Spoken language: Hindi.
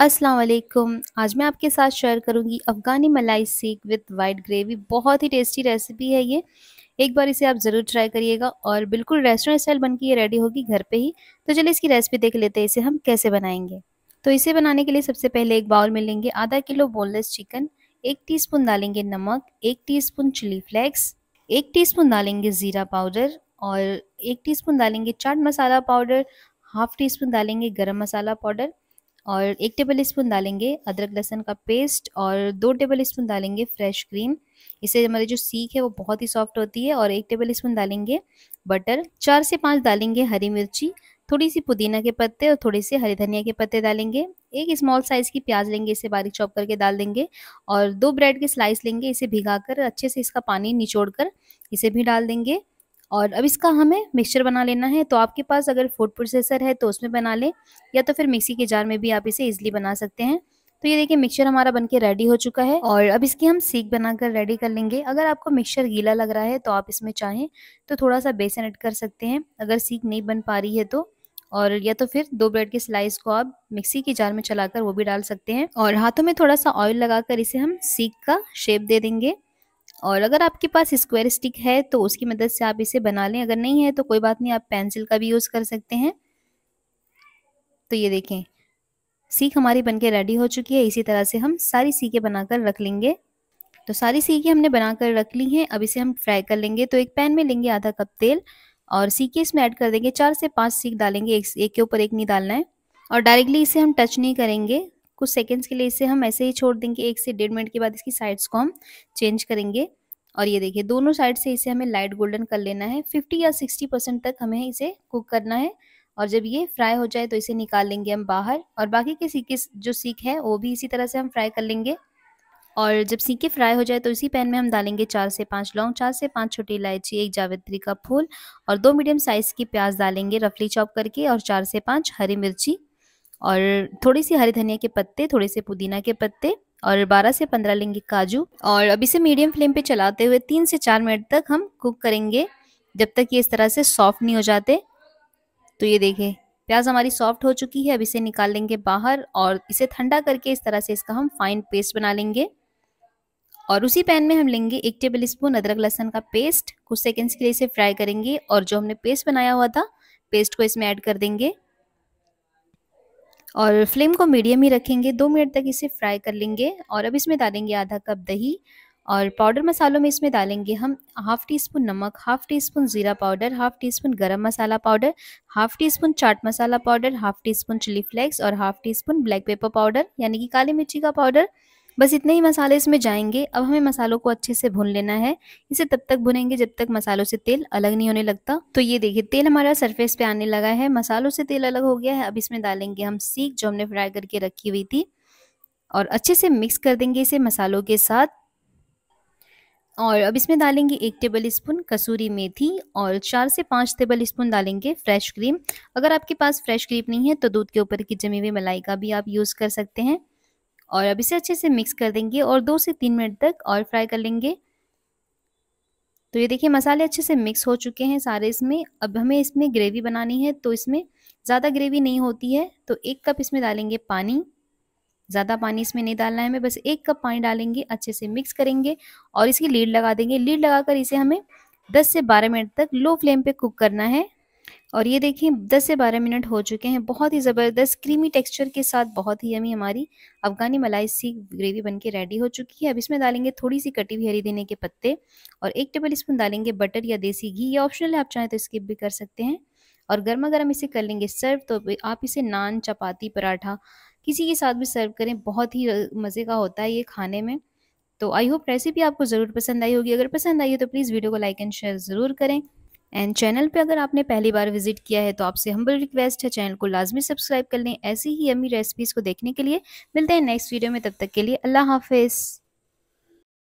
अस्सलाम वालेकुम आज मैं आपके साथ शेयर करूंगी अफ़गानी मलाई सीख विथ वाइट ग्रेवी बहुत ही टेस्टी रेसिपी है ये एक बार इसे आप ज़रूर ट्राई करिएगा और बिल्कुल रेस्टोरेंट स्टाइल बन के ये रेडी होगी घर पे ही तो चलिए इसकी रेसिपी देख लेते हैं इसे हम कैसे बनाएंगे तो इसे बनाने के लिए सबसे पहले एक बाउल में लेंगे आधा किलो बोनलेस चिकन एक स्पून डालेंगे नमक एक स्पून चिली फ्लेक्स एक स्पून डालेंगे ज़ीरा पाउडर और एक स्पून डालेंगे चाट मसाला पाउडर हाफ टी स्पून डालेंगे गर्म मसाला पाउडर और एक टेबल स्पून डालेंगे अदरक लहसन का पेस्ट और दो टेबल स्पून डालेंगे फ्रेश क्रीम इससे हमारी जो सीख है वो बहुत ही सॉफ्ट होती है और एक टेबल स्पून डालेंगे बटर चार से पाँच डालेंगे हरी मिर्ची थोड़ी सी पुदीना के पत्ते और थोड़े से हरी धनिया के पत्ते डालेंगे एक स्मॉल साइज़ की प्याज लेंगे इसे बारीक चॉप करके डाल देंगे और दो ब्रेड के स्लाइस लेंगे इसे भिगा कर अच्छे से इसका पानी निचोड़ कर इसे भी डाल देंगे और अब इसका हमें मिक्सचर बना लेना है तो आपके पास अगर फूड प्रोसेसर है तो उसमें बना लें या तो फिर मिक्सी के जार में भी आप इसे ईजिली बना सकते हैं तो ये देखिए मिक्सचर हमारा बनके रेडी हो चुका है और अब इसकी हम सीख बनाकर रेडी कर लेंगे अगर आपको मिक्सचर गीला लग रहा है तो आप इसमें चाहें तो थोड़ा सा बेसन ऐड कर सकते हैं अगर सीख नहीं बन पा रही है तो और या तो फिर दो ब्रेड के स्लाइस को आप मिक्सी के जार में चलाकर वो भी डाल सकते हैं और हाथों में थोड़ा सा ऑयल लगाकर इसे हम सीख का शेप दे देंगे और अगर आपके पास स्क्वायर स्टिक है तो उसकी मदद से आप इसे बना लें अगर नहीं है तो कोई बात नहीं आप पेंसिल का भी यूज़ कर सकते हैं तो ये देखें सीख हमारी बनके रेडी हो चुकी है इसी तरह से हम सारी सीखें बनाकर रख लेंगे तो सारी सीखें हमने बनाकर रख ली हैं अब इसे हम फ्राई कर लेंगे तो एक पैन में लेंगे आधा कप तेल और सीखे इसमें ऐड कर देंगे चार से पाँच सीख डालेंगे एक, एक के ऊपर एक नहीं डालना है और डायरेक्टली इसे हम टच नहीं करेंगे कुछ सेकेंड्स के लिए इसे हम ऐसे ही छोड़ देंगे एक से डेढ़ मिनट के बाद इसकी साइड्स को हम चेंज करेंगे और ये देखिए दोनों साइड से इसे हमें लाइट गोल्डन कर लेना है 50 या 60 परसेंट तक हमें इसे कुक करना है और जब ये फ्राई हो जाए तो इसे निकाल लेंगे हम बाहर और बाकी के सीके जो सीख है वो भी इसी तरह से हम फ्राई कर लेंगे और जब सीके फ्राई हो जाए तो इसी पैन में हम डालेंगे चार से पाँच लौंग चार से पाँच छोटी इलायची एक जावित्री का फूल और दो मीडियम साइज़ की प्याज डालेंगे रफली चॉप करके और चार से पाँच हरी मिर्ची और थोड़ी सी हरी धनिया के पत्ते थोड़े से पुदीना के पत्ते और 12 से 15 लेंगे काजू और अब इसे मीडियम फ्लेम पे चलाते हुए तीन से चार मिनट तक हम कुक करेंगे जब तक ये इस तरह से सॉफ्ट नहीं हो जाते तो ये देखें प्याज हमारी सॉफ्ट हो चुकी है अब इसे निकाल लेंगे बाहर और इसे ठंडा करके इस तरह से इसका हम फाइन पेस्ट बना लेंगे और उसी पैन में हम लेंगे एक टेबल स्पून अदरक लहसन का पेस्ट कुछ सेकेंड्स के लिए इसे फ्राई करेंगे और जो हमने पेस्ट बनाया हुआ था पेस्ट को इसमें ऐड कर देंगे और फ्लेम को मीडियम ही रखेंगे दो मिनट तक इसे फ्राई कर लेंगे और अब इसमें डालेंगे आधा कप दही और पाउडर मसालों में इसमें डालेंगे हम हाफ़ टी स्पून नमक हाफ़ टी स्पून ज़ीरा पाउडर हाफ़ टी स्पून गरम मसाला पाउडर हाफ़ टी स्पून चाट मसाला powder half teaspoon chilli flakes और half teaspoon black pepper powder यानी कि काली मिर्ची का पाउडर बस इतने ही मसाले इसमें जाएंगे अब हमें मसालों को अच्छे से भून लेना है इसे तब तक भुनेंगे जब तक मसालों से तेल अलग नहीं होने लगता तो ये देखिए तेल हमारा सरफेस पे आने लगा है मसालों से तेल अलग हो गया है अब इसमें डालेंगे हम सीख जो हमने फ्राई करके रखी हुई थी और अच्छे से मिक्स कर देंगे इसे मसालों के साथ और अब इसमें डालेंगे एक टेबल स्पून कसूरी मेथी और चार से पाँच टेबल स्पून डालेंगे फ्रेश क्रीम अगर आपके पास फ्रेश क्रीम नहीं है तो दूध के ऊपर की जमी हुई मलाई का भी आप यूज़ कर सकते हैं और अब इसे अच्छे से मिक्स कर देंगे और दो से तीन मिनट तक और फ्राई कर लेंगे तो ये देखिए मसाले अच्छे से मिक्स हो चुके हैं सारे इसमें अब हमें इसमें ग्रेवी बनानी है तो इसमें ज़्यादा ग्रेवी नहीं होती है तो एक कप इसमें डालेंगे पानी ज़्यादा पानी इसमें नहीं डालना है हमें बस एक कप पानी डालेंगे अच्छे से मिक्स करेंगे और इसकी लीड लगा देंगे लीड लगाकर इसे हमें 10 से 12 मिनट तक लो फ्लेम पे कुक करना है और ये देखिए 10 से 12 मिनट हो चुके हैं बहुत ही ज़बरदस्त क्रीमी टेक्सचर के साथ बहुत ही यमी हमारी अफ़गानी मलाई सी ग्रेवी बन के रेडी हो चुकी है अब इसमें डालेंगे थोड़ी सी कटी हुई हरी देने के पत्ते और एक टेबल स्पून डालेंगे बटर या देसी घी ये ऑप्शनल है आप चाहें तो स्किप भी कर सकते हैं और गर्मा गर्म इसे कर लेंगे सर्व तो आप इसे नान चपाती पराठा किसी के साथ भी सर्व करें बहुत ही मज़े का होता है ये खाने में तो आई होप रेसिपी आपको ज़रूर पसंद आई होगी अगर पसंद आई हो तो प्लीज़ वीडियो को लाइक एंड शेयर ज़रूर करें एंड चैनल पे अगर आपने पहली बार विजिट किया है तो आपसे हम्बल रिक्वेस्ट है चैनल को लाजमी सब्सक्राइब कर लें ऐसी ही अमी रेसिपीज़ को देखने के लिए मिलते हैं नेक्स्ट वीडियो में तब तक के लिए अल्लाह हाफिज़